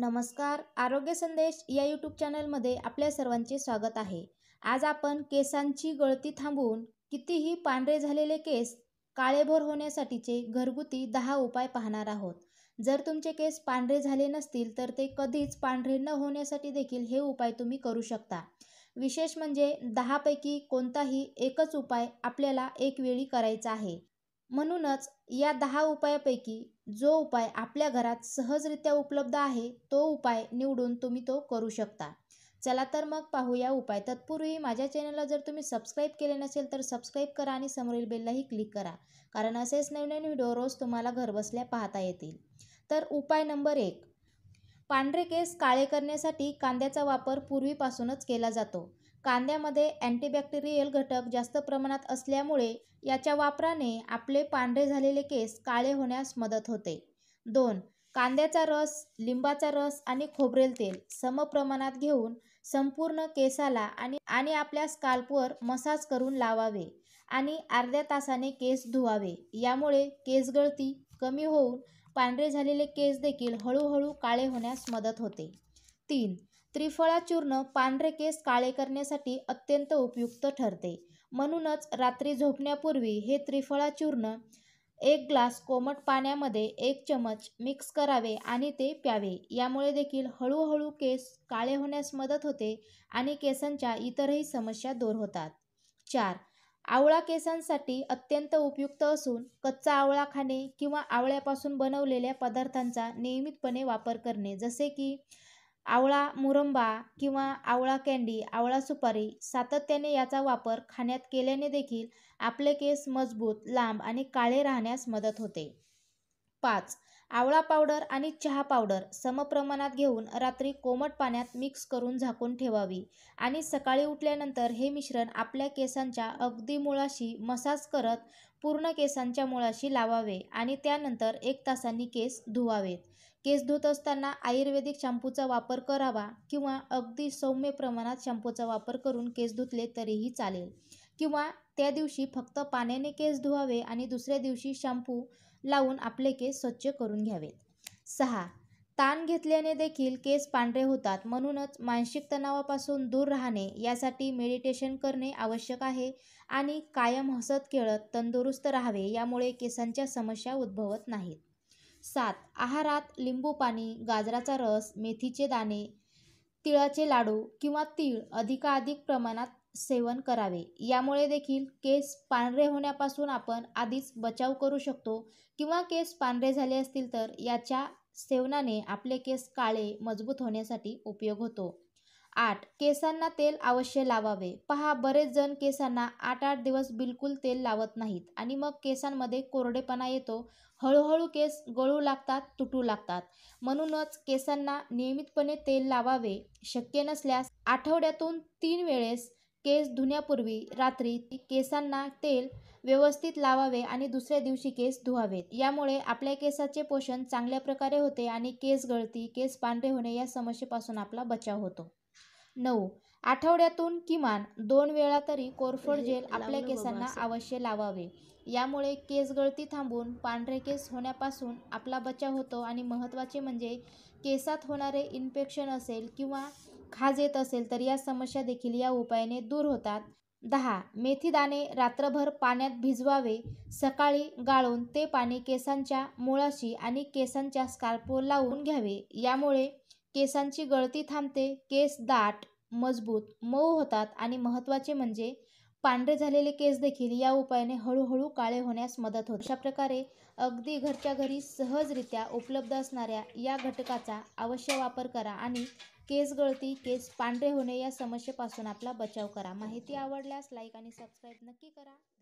नमस्कार आरोग्य संदेश या यूट्यूब चॅनलमध्ये आपल्या सर्वांचे स्वागत आहे आज आपण केसांची गळती थांबवून कितीही पांढरे झालेले केस काळेभोर होण्यासाठीचे घरगुती दहा उपाय पाहणार आहोत जर तुमचे केस पांढरे झाले नसतील तर ते कधीच पांढरे न होण्यासाठी देखील हे उपाय तुम्ही करू शकता विशेष म्हणजे दहापैकी कोणताही एकच उपाय आपल्याला एकवेळी करायचा आहे म्हणूनच या दहा उपायापैकी जो उपाय आपल्या घरात सहजरित्या उपलब्ध आहे तो उपाय निवडून तुम्ही तो करू शकता चला तर मग पाहूया उपाय तत्पूर्वी माझ्या चॅनलला जर तुम्ही सबस्क्राईब केले नसेल तर सबस्क्राईब करा आणि समोरील बेललाही क्लिक करा कारण असेच नवीन नवीन व्हिडिओ रोज तुम्हाला घरबसल्या पाहता येतील तर उपाय नंबर एक पांढरे केस काळे करण्यासाठी कांद्याचा वापर पूर्वीपासूनच केला जातो कांद्यामध्ये अँटीबॅक्टेरियल घटक जास्त प्रमाणात असल्यामुळे याच्या वापराने आपले पांढरे झालेले केस काळे होण्यास मदत होते दोन कांद्याचा रस लिंबाचा रस आणि खोबरेल तेल समप्रमाणात घेऊन संपूर्ण केसाला आणि आणि आपल्या स्काल्पवर मसाज करून लावावे आणि अर्ध्या तासाने केस धुवावे यामुळे केसगळती कमी होऊन पांढरे झालेले केस देखील हळूहळू काळे होण्यास मदत होते तीन त्रिफळा चूर्ण पांढरे केस काळे करण्यासाठी अत्यंत उपयुक्त ठरते म्हणूनच रात्री झोपण्यापूर्वी हे त्रिफळा चूर्ण एक ग्लास कोमट पाण्यामध्ये एक चमच मिक्स करावे आणि ते प्यावे यामुळे देखील हळूहळू केस काळे होण्यास मदत होते आणि केसांच्या इतरही समस्या दूर होतात चार आवळा केसांसाठी अत्यंत उपयुक्त असून कच्चा आवळा खाणे किंवा आवळ्यापासून बनवलेल्या पदार्थांचा नियमितपणे वापर करणे जसे की आवळा मुरंबा किंवा आवळा कँडी आवळा सुपारी सातत्याने याचा वापर खाण्यात केल्याने देखील आपले केस मजबूत लांब आणि काळे राहण्यास मदत होते पाच आवळा पावडर आणि चहा पावडर समप्रमाणात घेऊन रात्री कोमट पाण्यात मिक्स करून झाकून ठेवावी आणि सकाळी उठल्यानंतर हे मिश्रण आपल्या केसांच्या अगदी मुळाशी मसाज करत पूर्ण केसांच्या मुळाशी लावावे आणि त्यानंतर एक तासांनी केस धुवावेत केस धुत असताना आयुर्वेदिक शॅम्पूचा वापर करावा किंवा अगदी सौम्य प्रमाणात शॅम्पूचा वापर करून केस धुतले तरीही चालेल किंवा त्या दिवशी फक्त पाण्याने केस धुवावे आणि दुसऱ्या दिवशी शॅम्पू लावून आपले केस स्वच्छ करून घ्यावेत सहा ताण घेतल्याने देखील केस पांढरे होतात म्हणूनच मानसिक तणावापासून दूर राहणे यासाठी मेडिटेशन करणे आवश्यक आहे आणि कायम हसत खेळत तंदुरुस्त राहावे यामुळे केसांच्या समस्या उद्भवत नाहीत सात आहारात लिंबू पाणी गाजराचा रस मेथीचे दाणे तिळाचे लाडू किंवा तीळ अधिकाधिक प्रमाणात सेवन करावे यामुळे देखील केस पांढरे होण्यापासून आपण आधीच बचाव करू शकतो किंवा केस पांढरे झाले असतील तर याच्या सेवनाने आपले केस काळे मजबूत होण्यासाठी उपयोग होतो आठ केसांना तेल अवश्य लावावे पहा बरेच जण केसांना आठ आठ दिवस बिलकुल तेल लावत नाहीत आणि मग केसांमध्ये कोरडेपणा येतो हळूहळू केस गळू लागतात तुटू लागतात म्हणूनच केसांना नियमितपणे तेल लावावे शक्य नसल्यास आठवड्यातून तीन वेळेस केस धुण्यापूर्वी रात्री केसांना तेल व्यवस्थित लावावे आणि दुसऱ्या दिवशी केस धुवावेत यामुळे आपल्या केसाचे पोषण चांगल्या प्रकारे होते आणि केस गळती केस पांढरे होणे या समस्येपासून आपला बचाव होतो नऊ आठवड्यातून किमान दोन वेळा तरी कोरफड जेल आपल्या केसांना अवश्य लावावे यामुळे केस गळती थांबून पांढरे केस होण्यापासून आपला बचाव होतो आणि महत्त्वाचे म्हणजे केसात होणारे इन्फेक्शन असेल किंवा खाज येत असेल तर या समस्या देखील या उपायाने दूर होतात दहा मेथी दाणे रात्रभर पाण्यात भिजवावे सकाळी गाळून ते पाणी केसांच्या मुळाशी आणि केसांच्या स्कार्पो लावून घ्यावे यामुळे केसांची गळती थांबते केस दाट मजबूत मऊ होतात आणि महत्त्वाचे म्हणजे पांढरे झालेले केस देखील या उपायाने हळूहळू काळे होण्यास मदत होते अशा प्रकारे अगदी घरच्या घरी सहजरित्या उपलब्ध असणाऱ्या या घटकाचा अवश्य वापर करा आणि केस गळती केस पांढरे होणे या समस्येपासून आपला बचाव करा माहिती आवडल्यास लाईक आणि सबस्क्राईब नक्की करा